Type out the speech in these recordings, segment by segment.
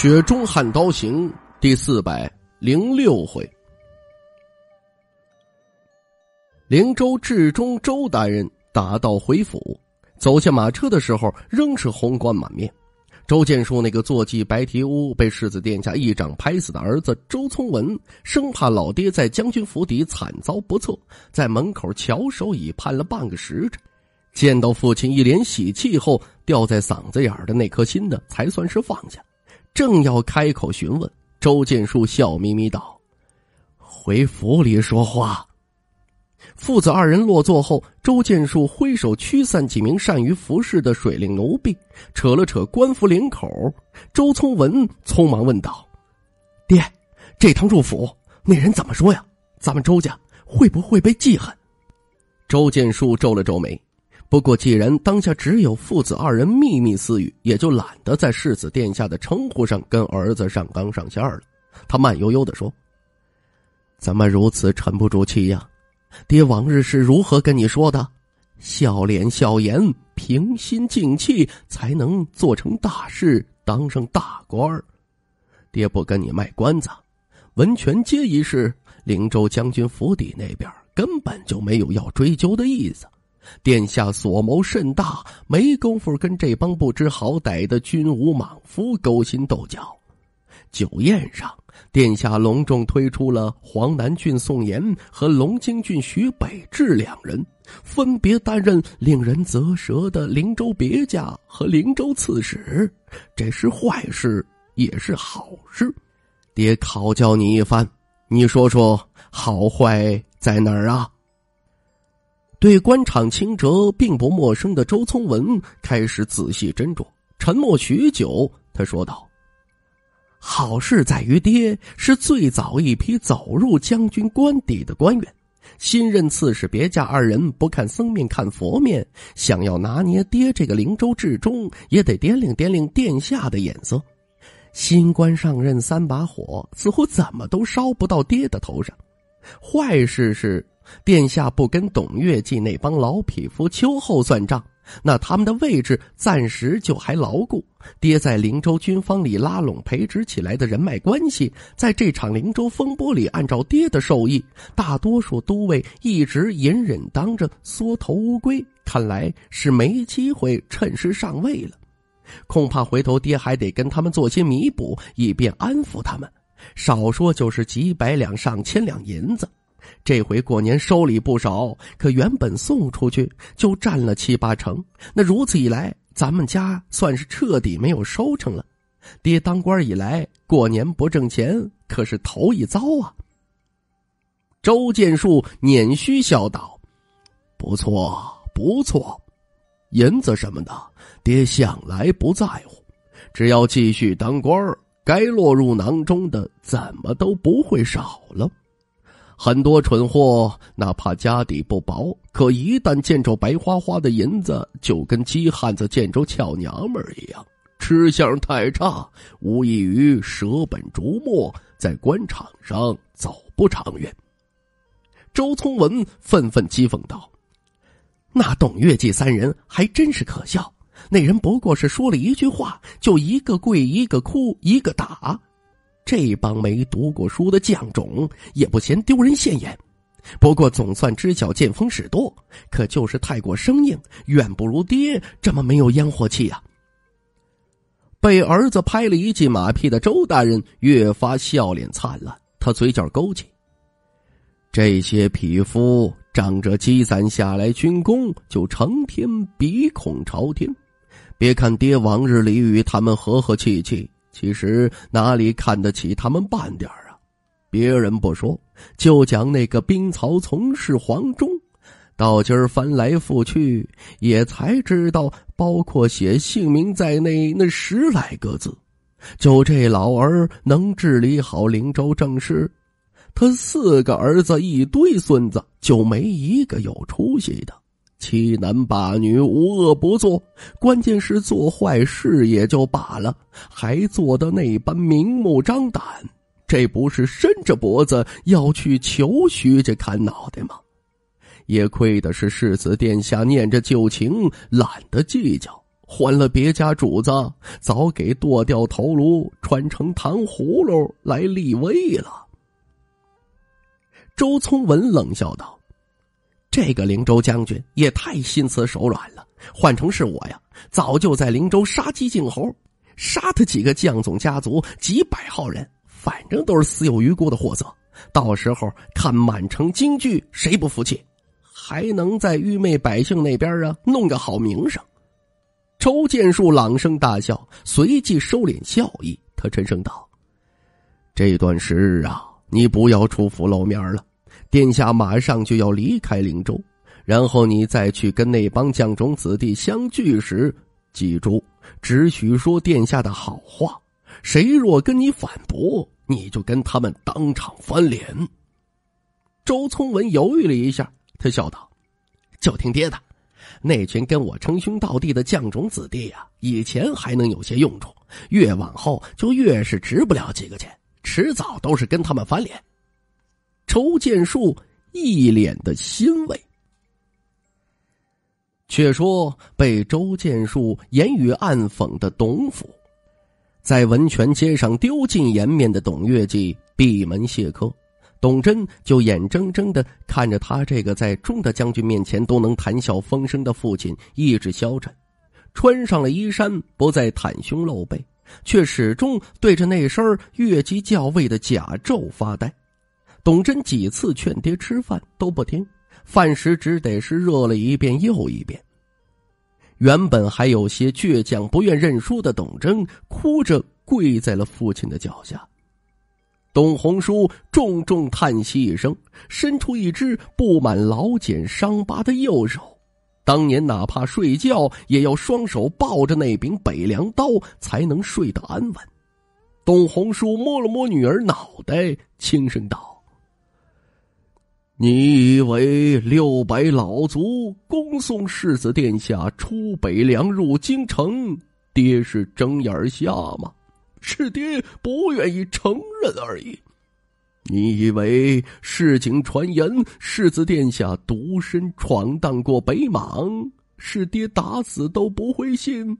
《雪中悍刀行》第四百零六回，灵州至中周大人打道回府，走下马车的时候仍是红光满面。周建树那个坐骑白蹄乌被世子殿下一掌拍死的儿子周从文，生怕老爹在将军府邸惨遭不测，在门口翘首以盼了半个时辰，见到父亲一脸喜气后，吊在嗓子眼的那颗心呢，才算是放下。正要开口询问，周建树笑眯眯道：“回府里说话。”父子二人落座后，周建树挥手驱散几名善于服侍的水灵奴婢，扯了扯官服领口。周从文匆忙问道：“爹，这趟入府，那人怎么说呀？咱们周家会不会被记恨？”周建树皱了皱眉。不过，既然当下只有父子二人秘密私语，也就懒得在世子殿下的称呼上跟儿子上纲上线了。他慢悠悠的说：“怎么如此沉不住气呀？爹往日是如何跟你说的？笑脸笑颜，平心静气，才能做成大事，当上大官儿。爹不跟你卖关子，文泉街一事，灵州将军府邸那边根本就没有要追究的意思。”殿下所谋甚大，没工夫跟这帮不知好歹的军武莽夫勾心斗角。酒宴上，殿下隆重推出了黄南郡宋延和龙京郡徐北志两人，分别担任令人啧舌的灵州别驾和灵州刺史。这是坏事，也是好事。爹考教你一番，你说说好坏在哪儿啊？对官场清哲并不陌生的周从文开始仔细斟酌，沉默许久，他说道：“好事在于爹是最早一批走入将军官邸的官员，新任刺史别驾二人不看僧面看佛面，想要拿捏爹这个灵州至中，也得掂量掂量殿下的眼色。新官上任三把火，似乎怎么都烧不到爹的头上。坏事是。”殿下不跟董月季那帮老匹夫秋后算账，那他们的位置暂时就还牢固。爹在灵州军方里拉拢培植起来的人脉关系，在这场灵州风波里，按照爹的授意，大多数都尉一直隐忍当着缩头乌龟，看来是没机会趁势上位了。恐怕回头爹还得跟他们做些弥补，以便安抚他们，少说就是几百两、上千两银子。这回过年收礼不少，可原本送出去就占了七八成。那如此一来，咱们家算是彻底没有收成了。爹当官以来，过年不挣钱可是头一遭啊。周建树捻须笑道：“不错，不错，银子什么的，爹向来不在乎，只要继续当官该落入囊中的怎么都不会少了。”很多蠢货，哪怕家底不薄，可一旦见着白花花的银子，就跟鸡汉子见着俏娘们儿一样，吃相太差，无异于舍本逐末，在官场上走不长远。周从文愤愤讥讽道：“那董月季三人还真是可笑，那人不过是说了一句话，就一个跪，一个哭，一个打。”这帮没读过书的犟种也不嫌丢人现眼，不过总算知晓见风使舵，可就是太过生硬，远不如爹这么没有烟火气啊！被儿子拍了一记马屁的周大人越发笑脸灿烂，他嘴角勾起。这些匹夫仗着积攒下来军功，就成天鼻孔朝天，别看爹往日里与他们和和气气。其实哪里看得起他们半点啊？别人不说，就讲那个兵曹从事黄忠，到今儿翻来覆去也才知道，包括写姓名在内那十来个字，就这老儿能治理好灵州政事，他四个儿子一堆孙子就没一个有出息的。欺男霸女，无恶不作。关键是做坏事也就罢了，还做的那般明目张胆，这不是伸着脖子要去求徐家砍脑袋吗？也亏的是世子殿下念着旧情，懒得计较。换了别家主子，早给剁掉头颅，穿成糖葫芦来立威了。”周从文冷笑道。这个灵州将军也太心慈手软了。换成是我呀，早就在灵州杀鸡儆猴，杀他几个将总家族几百号人，反正都是死有余辜的货色。到时候看满城京剧谁不服气，还能在愚昧百姓那边啊弄个好名声。周建树朗声大笑，随即收敛笑意，他沉声道：“这段时日啊，你不要出府露面了。”殿下马上就要离开灵州，然后你再去跟那帮将种子弟相聚时，记住只许说殿下的好话。谁若跟你反驳，你就跟他们当场翻脸。周从文犹豫了一下，他笑道：“就听爹的。那群跟我称兄道弟的将种子弟呀，以前还能有些用处，越往后就越是值不了几个钱，迟早都是跟他们翻脸。”周建树一脸的欣慰。却说被周建树言语暗讽的董府，在文泉街上丢尽颜面的董月季闭门谢客，董贞就眼睁睁的看着他这个在中的将军面前都能谈笑风生的父亲意志消沉，穿上了衣衫不再袒胸露背，却始终对着那身儿越级校尉的甲胄发呆。董贞几次劝爹吃饭都不听，饭食只得是热了一遍又一遍。原本还有些倔强不愿认输的董贞，哭着跪在了父亲的脚下。董红叔重重叹息一声，伸出一只布满老茧伤疤的右手，当年哪怕睡觉也要双手抱着那柄北凉刀才能睡得安稳。董红叔摸了摸女儿脑袋，轻声道。你以为六百老卒恭送世子殿下出北凉入京城，爹是睁眼瞎吗？是爹不愿意承认而已。你以为市井传言世子殿下独身闯荡过北莽，是爹打死都不会信，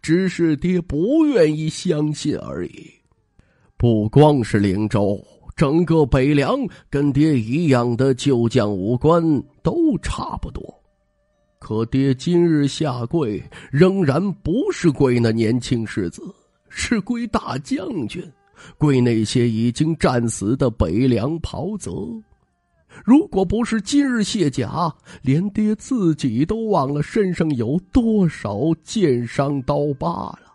只是爹不愿意相信而已。不光是灵州。整个北凉跟爹一样的旧将武官都差不多，可爹今日下跪仍然不是跪那年轻世子，是跪大将军，跪那些已经战死的北凉袍泽。如果不是今日卸甲，连爹自己都忘了身上有多少剑伤刀疤了。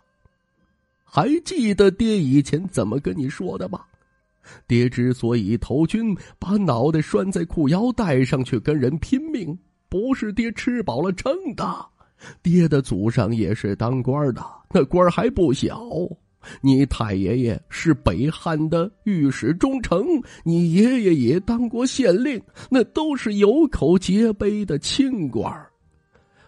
还记得爹以前怎么跟你说的吗？爹之所以投军，把脑袋拴在裤腰带上去跟人拼命，不是爹吃饱了撑的。爹的祖上也是当官的，那官还不小。你太爷爷是北汉的御史中丞，你爷爷也当过县令，那都是有口皆碑的清官。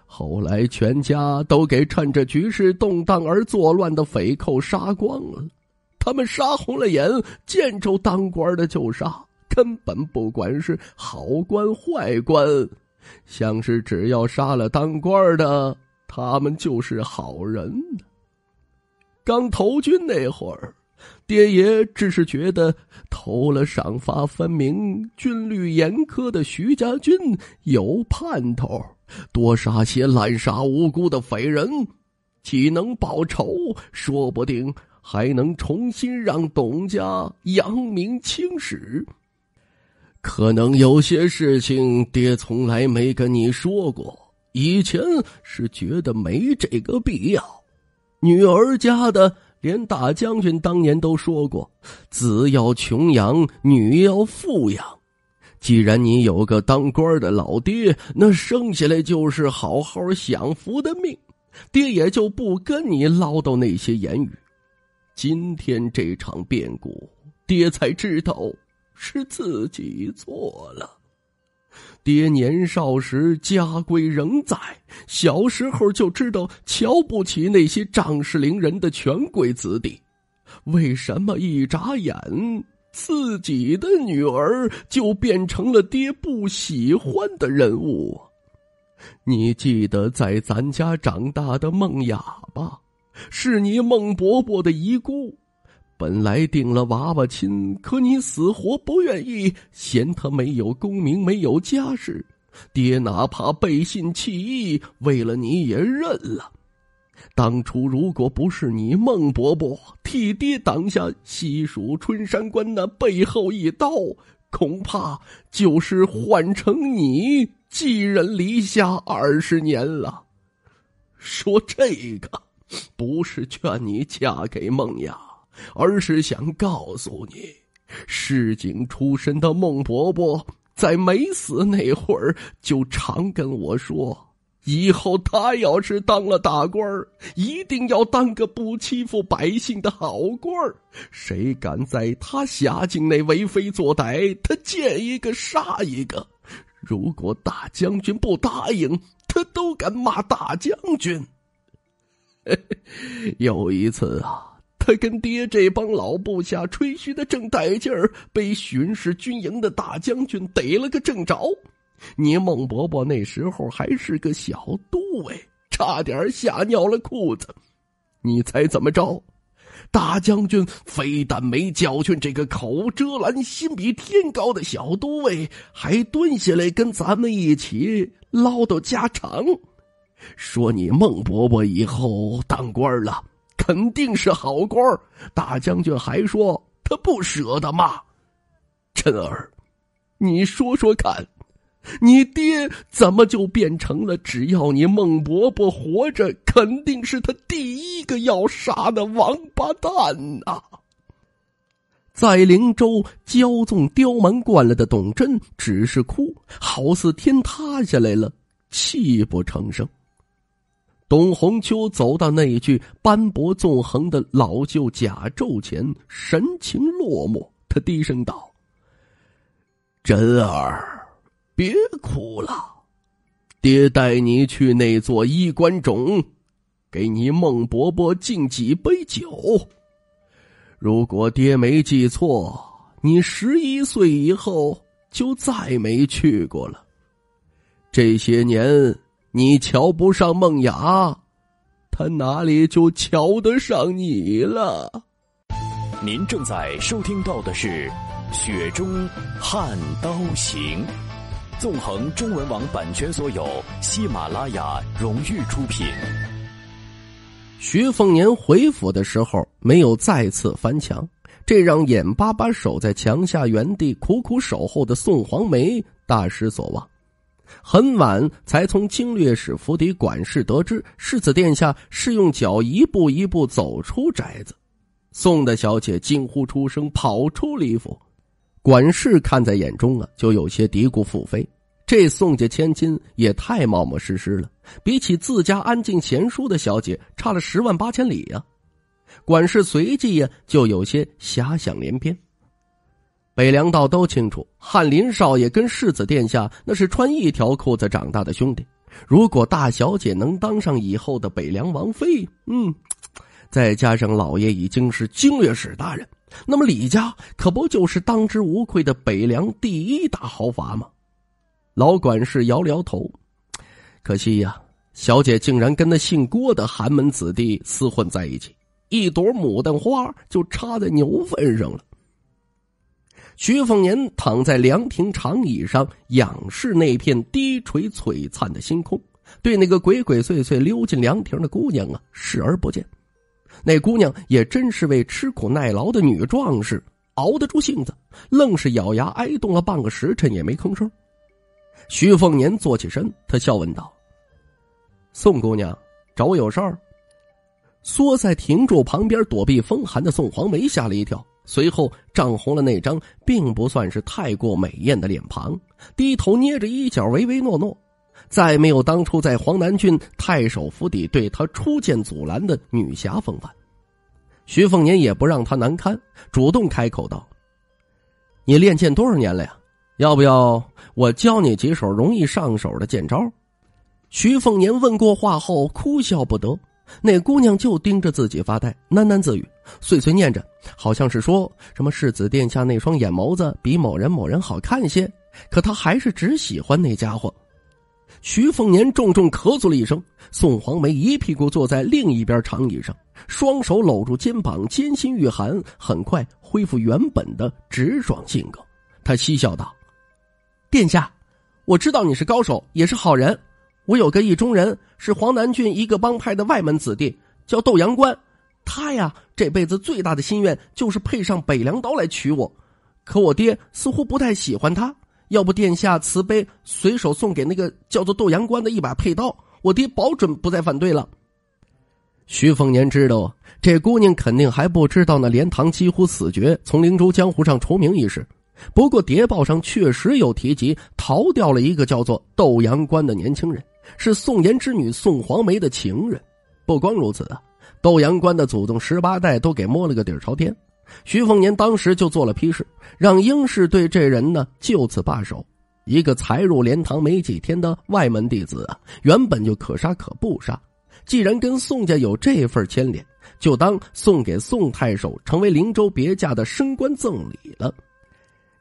后来全家都给趁着局势动荡而作乱的匪寇杀光了。他们杀红了眼，见着当官的就杀，根本不管是好官坏官，像是只要杀了当官的，他们就是好人。刚投军那会儿，爹爷只是觉得投了赏罚分明、军律严苛的徐家军有盼头，多杀些滥杀无辜的匪人，岂能报仇？说不定。还能重新让董家扬名青史。可能有些事情爹从来没跟你说过，以前是觉得没这个必要。女儿家的，连大将军当年都说过：“子要穷养，女要富养。”既然你有个当官的老爹，那生下来就是好好享福的命。爹也就不跟你唠叨那些言语。今天这场变故，爹才知道是自己错了。爹年少时家规仍在，小时候就知道瞧不起那些仗势凌人的权贵子弟。为什么一眨眼，自己的女儿就变成了爹不喜欢的人物？你记得在咱家长大的梦雅吧？是你孟伯伯的遗孤，本来定了娃娃亲，可你死活不愿意，嫌他没有功名，没有家世。爹哪怕背信弃义，为了你也认了。当初如果不是你孟伯伯替爹挡下西蜀春山关那背后一刀，恐怕就是换成你寄人篱下二十年了。说这个。不是劝你嫁给孟雅，而是想告诉你，市井出身的孟伯伯在没死那会儿，就常跟我说，以后他要是当了大官儿，一定要当个不欺负百姓的好官儿。谁敢在他辖境内为非作歹，他见一个杀一个。如果大将军不答应，他都敢骂大将军。有一次啊，他跟爹这帮老部下吹嘘的正带劲儿，被巡视军营的大将军逮了个正着。你孟伯伯那时候还是个小都尉，差点吓尿了裤子。你猜怎么着？大将军非但没教训这个口无遮拦、心比天高的小都尉，还蹲下来跟咱们一起唠叨家常。说你孟伯伯以后当官了，肯定是好官。大将军还说他不舍得骂。真儿，你说说看，你爹怎么就变成了只要你孟伯伯活着，肯定是他第一个要杀的王八蛋啊？在灵州骄纵刁蛮惯了的董贞只是哭，好似天塌下来了，泣不成声。董红秋走到那具斑驳纵横的老旧甲胄前，神情落寞。他低声道：“真儿，别哭了，爹带你去那座衣冠冢，给你孟伯伯敬几杯酒。如果爹没记错，你十一岁以后就再没去过了，这些年……”你瞧不上梦雅，他哪里就瞧得上你了？您正在收听到的是《雪中悍刀行》，纵横中文网版权所有，喜马拉雅荣誉出品。徐凤年回府的时候没有再次翻墙，这让眼巴巴守在墙下原地苦苦守候的宋黄梅大失所望。很晚才从经略使府邸管事得知，世子殿下是用脚一步一步走出宅子，宋的小姐惊呼出声，跑出李府。管事看在眼中啊，就有些嘀咕：富妃，这宋家千金也太冒冒失失了，比起自家安静贤淑的小姐，差了十万八千里呀。管事随即呀，就有些遐想连篇。北凉道都清楚，翰林少爷跟世子殿下那是穿一条裤子长大的兄弟。如果大小姐能当上以后的北凉王妃，嗯，再加上老爷已经是京略使大人，那么李家可不就是当之无愧的北凉第一大豪华吗？老管事摇了摇头，可惜呀，小姐竟然跟那姓郭的寒门子弟厮混在一起，一朵牡丹花就插在牛粪上了。徐凤年躺在凉亭长椅上，仰视那片低垂璀璨的星空，对那个鬼鬼祟祟溜进凉亭的姑娘啊视而不见。那姑娘也真是位吃苦耐劳的女壮士，熬得住性子，愣是咬牙挨冻了半个时辰也没吭声。徐凤年坐起身，他笑问道：“宋姑娘，找我有事儿？”缩在亭柱旁边躲避风寒的宋黄梅吓了一跳。随后涨红了那张并不算是太过美艳的脸庞，低头捏着衣角，唯唯诺诺，再没有当初在黄南郡太守府邸对他初见阻拦的女侠风范。徐凤年也不让他难堪，主动开口道：“你练剑多少年了呀？要不要我教你几手容易上手的剑招？”徐凤年问过话后，哭笑不得。那姑娘就盯着自己发呆，喃喃自语，碎碎念着，好像是说什么世子殿下那双眼眸子比某人某人好看些。可她还是只喜欢那家伙。徐凤年重重咳嗽了一声，宋黄梅一屁股坐在另一边长椅上，双手搂住肩膀，艰辛御寒，很快恢复原本的直爽性格。他嬉笑道：“殿下，我知道你是高手，也是好人。”我有个意中人，是黄南郡一个帮派的外门子弟，叫窦阳关。他呀，这辈子最大的心愿就是配上北凉刀来娶我。可我爹似乎不太喜欢他，要不殿下慈悲，随手送给那个叫做窦阳关的一把佩刀，我爹保准不再反对了。徐凤年知道这姑娘肯定还不知道那莲堂几乎死绝，从灵州江湖上除名一事。不过谍报上确实有提及，逃掉了一个叫做窦阳关的年轻人。是宋延之女宋黄梅的情人，不光如此啊，窦阳关的祖宗十八代都给摸了个底儿朝天。徐凤年当时就做了批示，让英氏对这人呢就此罢手。一个才入莲堂没几天的外门弟子啊，原本就可杀可不杀，既然跟宋家有这份牵连，就当送给宋太守成为灵州别驾的升官赠礼了。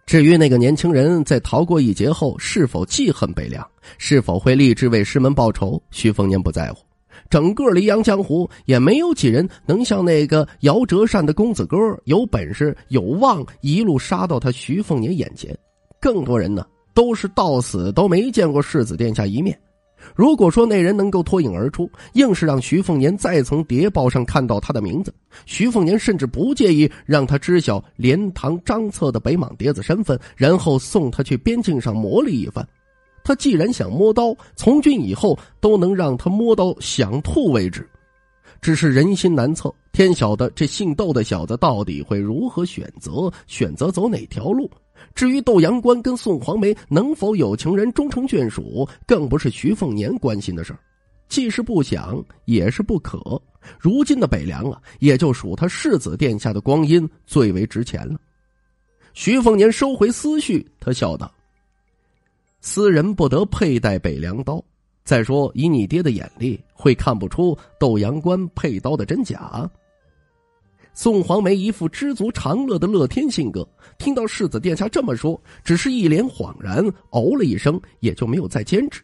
至于那个年轻人在逃过一劫后是否记恨北凉？是否会立志为师门报仇？徐凤年不在乎，整个黎阳江湖也没有几人能像那个姚折扇的公子哥有本事、有望一路杀到他徐凤年眼前。更多人呢，都是到死都没见过世子殿下一面。如果说那人能够脱颖而出，硬是让徐凤年再从谍报上看到他的名字，徐凤年甚至不介意让他知晓莲塘张策的北莽谍子身份，然后送他去边境上磨砺一番。他既然想摸刀，从军以后都能让他摸刀想吐为止。只是人心难测，天晓得这姓窦的小子到底会如何选择，选择走哪条路。至于窦阳关跟宋黄梅能否有情人终成眷属，更不是徐凤年关心的事儿。既是不想，也是不可。如今的北凉啊，也就属他世子殿下的光阴最为值钱了。徐凤年收回思绪，他笑道。私人不得佩戴北凉刀。再说，以你爹的眼力，会看不出斗阳关佩刀的真假。宋黄梅一副知足常乐的乐天性格，听到世子殿下这么说，只是一脸恍然，哦了一声，也就没有再坚持。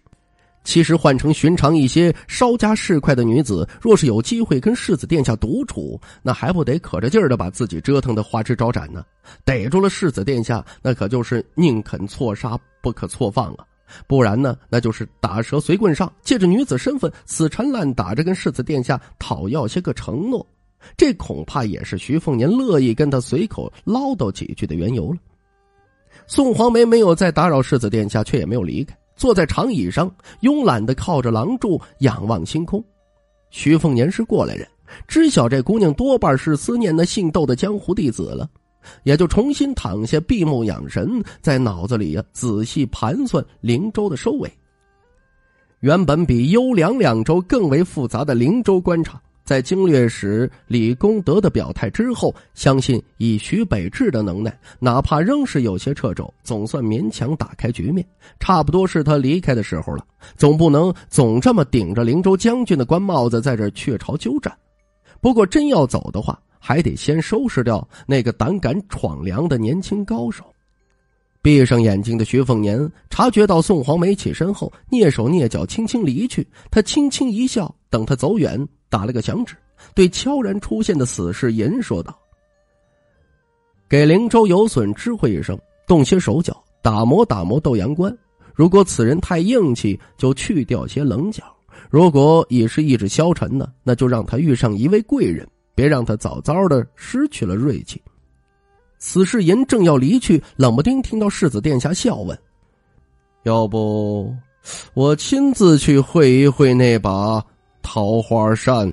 其实换成寻常一些稍加市侩的女子，若是有机会跟世子殿下独处，那还不得可着劲儿的把自己折腾的花枝招展呢？逮住了世子殿下，那可就是宁肯错杀不可错放啊！不然呢，那就是打蛇随棍上，借着女子身份死缠烂打着跟世子殿下讨要些个承诺。这恐怕也是徐凤年乐意跟他随口唠叨几句的缘由了。宋黄梅没有再打扰世子殿下，却也没有离开。坐在长椅上，慵懒的靠着廊柱，仰望星空。徐凤年是过来人，知晓这姑娘多半是思念那姓窦的江湖弟子了，也就重新躺下，闭目养神，在脑子里呀仔细盘算灵州的收尾。原本比幽凉两州更为复杂的灵州官场。在经略使李公德的表态之后，相信以徐北志的能耐，哪怕仍是有些掣肘，总算勉强打开局面。差不多是他离开的时候了，总不能总这么顶着灵州将军的官帽子在这雀巢鸠占。不过真要走的话，还得先收拾掉那个胆敢闯梁的年轻高手。闭上眼睛的徐凤年察觉到宋黄梅起身后，蹑手蹑脚轻轻离去。他轻轻一笑，等他走远。打了个响指，对悄然出现的死士银说道：“给灵州有损知会一声，动些手脚，打磨打磨斗阳关。如果此人太硬气，就去掉些棱角；如果也是意志消沉呢，那就让他遇上一位贵人，别让他早早的失去了锐气。”死士银正要离去，冷不丁听到世子殿下笑问：“要不，我亲自去会一会那把？”桃花扇。